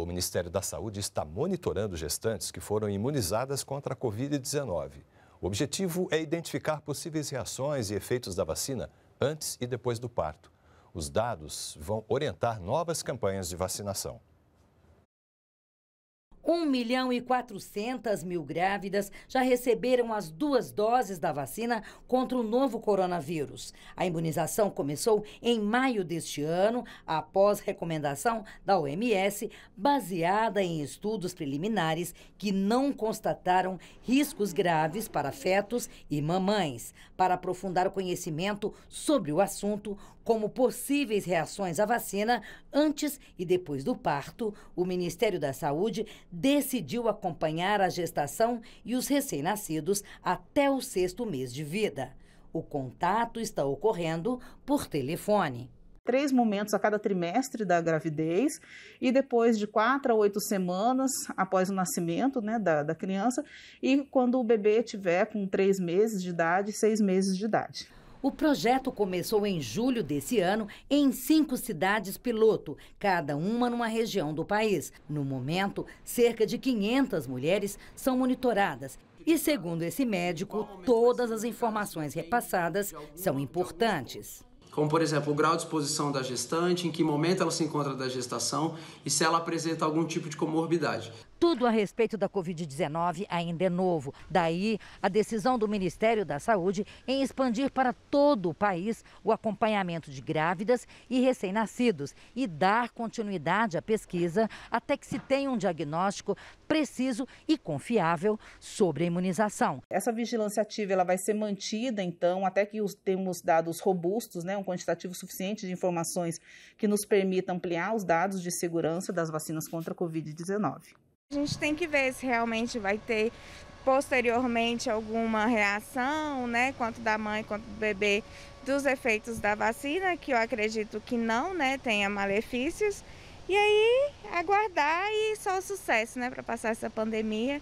O Ministério da Saúde está monitorando gestantes que foram imunizadas contra a Covid-19. O objetivo é identificar possíveis reações e efeitos da vacina antes e depois do parto. Os dados vão orientar novas campanhas de vacinação. 1 milhão e 400 mil grávidas já receberam as duas doses da vacina contra o novo coronavírus. A imunização começou em maio deste ano, após recomendação da OMS, baseada em estudos preliminares que não constataram riscos graves para fetos e mamães. Para aprofundar o conhecimento sobre o assunto, como possíveis reações à vacina antes e depois do parto, o Ministério da Saúde decidiu acompanhar a gestação e os recém-nascidos até o sexto mês de vida. O contato está ocorrendo por telefone três momentos a cada trimestre da gravidez e depois de quatro a oito semanas após o nascimento né, da, da criança e quando o bebê tiver com três meses de idade, seis meses de idade. O projeto começou em julho desse ano em cinco cidades piloto, cada uma numa região do país. No momento, cerca de 500 mulheres são monitoradas. E segundo esse médico, todas as informações repassadas são tipo importantes. Tipo? Como, por exemplo, o grau de exposição da gestante, em que momento ela se encontra da gestação e se ela apresenta algum tipo de comorbidade. Tudo a respeito da Covid-19 ainda é novo. Daí, a decisão do Ministério da Saúde em expandir para todo o país o acompanhamento de grávidas e recém-nascidos e dar continuidade à pesquisa até que se tenha um diagnóstico preciso e confiável sobre a imunização. Essa vigilância ativa ela vai ser mantida, então, até que os, temos dados robustos, né, um quantitativo suficiente de informações que nos permita ampliar os dados de segurança das vacinas contra a Covid-19. A gente tem que ver se realmente vai ter posteriormente alguma reação, né, quanto da mãe quanto do bebê, dos efeitos da vacina, que eu acredito que não, né, tenha malefícios. E aí, aguardar e só o sucesso, né, para passar essa pandemia.